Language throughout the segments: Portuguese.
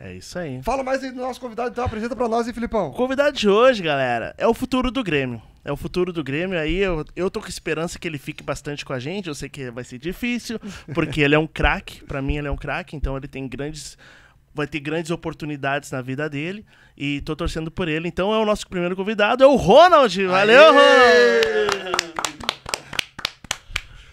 É isso aí. Fala mais aí do nosso convidado, então apresenta para nós, hein, Filipão? O convidado de hoje, galera, é o futuro do Grêmio. É o futuro do Grêmio aí. Eu, eu tô com esperança que ele fique bastante com a gente. Eu sei que vai ser difícil, porque ele é um craque. Para mim, ele é um craque, então ele tem grandes vai ter grandes oportunidades na vida dele e tô torcendo por ele. Então é o nosso primeiro convidado, é o Ronald. Valeu, Aê! Ronald!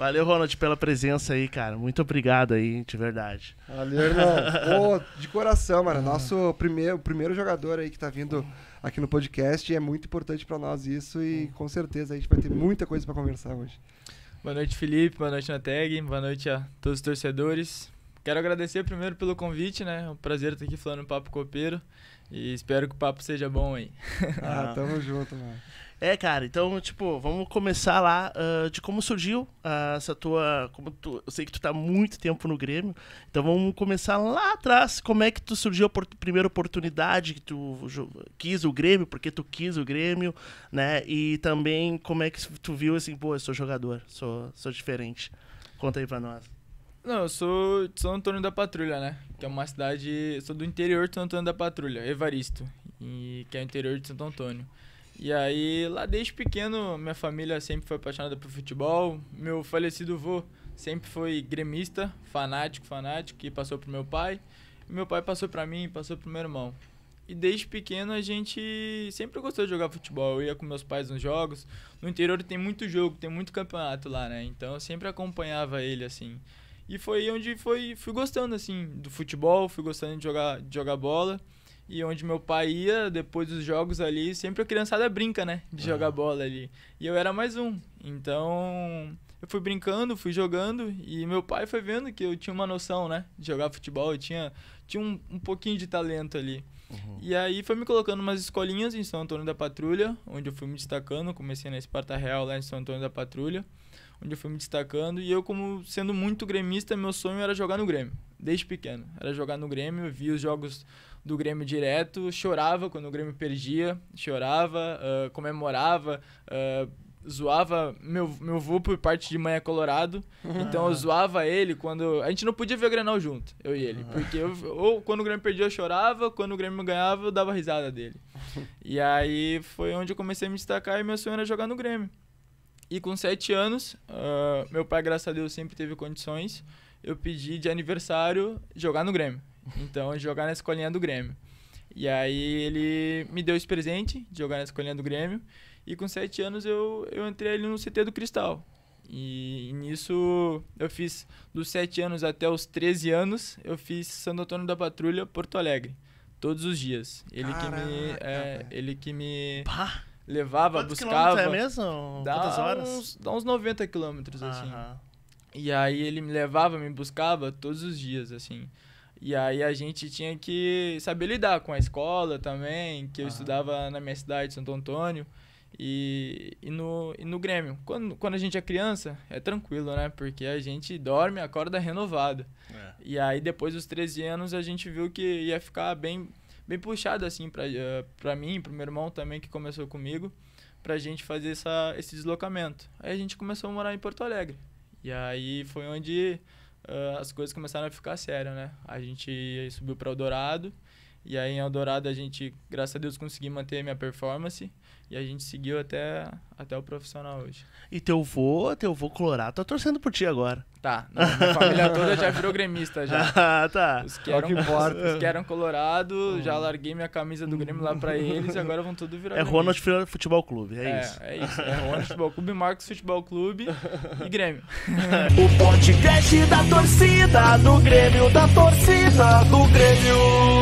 Valeu, Ronald, pela presença aí, cara. Muito obrigado aí, de verdade. Valeu, irmão. Pô, de coração, mano. Nosso primeiro, primeiro jogador aí que tá vindo aqui no podcast e é muito importante para nós isso e com certeza a gente vai ter muita coisa para conversar hoje. Boa noite, Felipe. Boa noite, Nateg. Boa noite a todos os torcedores. Quero agradecer primeiro pelo convite, né? É um prazer estar aqui falando um papo copeiro e espero que o papo seja bom aí. Ah, tamo junto, mano. É, cara, então, tipo, vamos começar lá uh, de como surgiu uh, essa tua. Como tu, eu sei que tu tá muito tempo no Grêmio, então vamos começar lá atrás. Como é que tu surgiu a por, primeira oportunidade que tu quis o Grêmio, porque tu quis o Grêmio, né? E também como é que tu viu assim, pô, eu sou jogador, sou, sou diferente. Conta aí pra nós. Não, eu sou de São Antônio da Patrulha, né? Que é uma cidade. Sou do interior de São Antônio da Patrulha, Evaristo, e, que é o interior de Santo Antônio. E aí, lá desde pequeno, minha família sempre foi apaixonada por futebol. Meu falecido vô sempre foi gremista, fanático, fanático, que passou pro meu pai. E meu pai passou pra mim, passou pro meu irmão. E desde pequeno a gente sempre gostou de jogar futebol. Eu ia com meus pais nos jogos. No interior tem muito jogo, tem muito campeonato lá, né? Então eu sempre acompanhava ele, assim. E foi onde foi, fui gostando, assim, do futebol, fui gostando de jogar, de jogar bola. E onde meu pai ia, depois dos jogos ali, sempre a criançada brinca, né? De uhum. jogar bola ali. E eu era mais um. Então, eu fui brincando, fui jogando e meu pai foi vendo que eu tinha uma noção, né? De jogar futebol, eu tinha, tinha um, um pouquinho de talento ali. Uhum. E aí foi me colocando umas escolinhas em São Antônio da Patrulha, onde eu fui me destacando. Comecei na Esparta Real lá em São Antônio da Patrulha, onde eu fui me destacando. E eu, como sendo muito gremista, meu sonho era jogar no Grêmio, desde pequeno. Era jogar no Grêmio, eu via os jogos do Grêmio direto, chorava quando o Grêmio perdia, chorava, uh, comemorava, uh, zoava meu, meu vô por parte de mãe é colorado. Então eu zoava ele quando. A gente não podia ver o Grenal junto, eu e ele. Porque eu, ou quando o Grêmio perdia eu chorava, quando o Grêmio ganhava eu dava risada dele. e aí foi onde eu comecei a me destacar e meu sonho era jogar no Grêmio. E com sete anos, uh, meu pai, graças a Deus, sempre teve condições. Eu pedi de aniversário jogar no Grêmio. Então, jogar na escolinha do Grêmio. E aí ele me deu esse presente de jogar na escolinha do Grêmio. E com sete anos eu, eu entrei ali no CT do Cristal. E, e nisso eu fiz dos sete anos até os 13 anos, eu fiz Santo Antônio da Patrulha, Porto Alegre. Todos os dias. Ele Caraca, que me. É, ele que me. Pá. Levava, Quantos buscava. É mesmo? Dá Quantas horas? Uns, dá uns 90 quilômetros, assim. E aí ele me levava, me buscava todos os dias, assim. E aí a gente tinha que saber lidar com a escola também, que eu ah. estudava na minha cidade, Santo Antônio, e, e, no, e no Grêmio. Quando, quando a gente é criança, é tranquilo, né? Porque a gente dorme, acorda renovado. É. E aí depois dos 13 anos a gente viu que ia ficar bem, bem puxado assim eh, pra, mim, pro meu irmão também que começou comigo, pra gente fazer essa, esse deslocamento. Aí a gente começou a morar em Porto Alegre. E aí foi onde uh, as coisas começaram a ficar sérias, né? A gente subiu para o Dourado e aí em Eldorado a gente, graças a Deus, consegui manter a minha performance e a gente seguiu até, até o profissional hoje. E teu vô, teu vô Colorado, tá torcendo por ti agora. Tá, não, minha família toda já virou gremista já. ah, tá. Os que eram, que os que eram Colorado, hum. já larguei minha camisa do Grêmio lá pra eles e agora vão tudo virar É Ronald Futebol Clube, é, é isso. É isso, é Ronald Futebol Clube, Marcos Futebol Clube e Grêmio. o podcast da torcida, do Grêmio, da torcida, do Grêmio.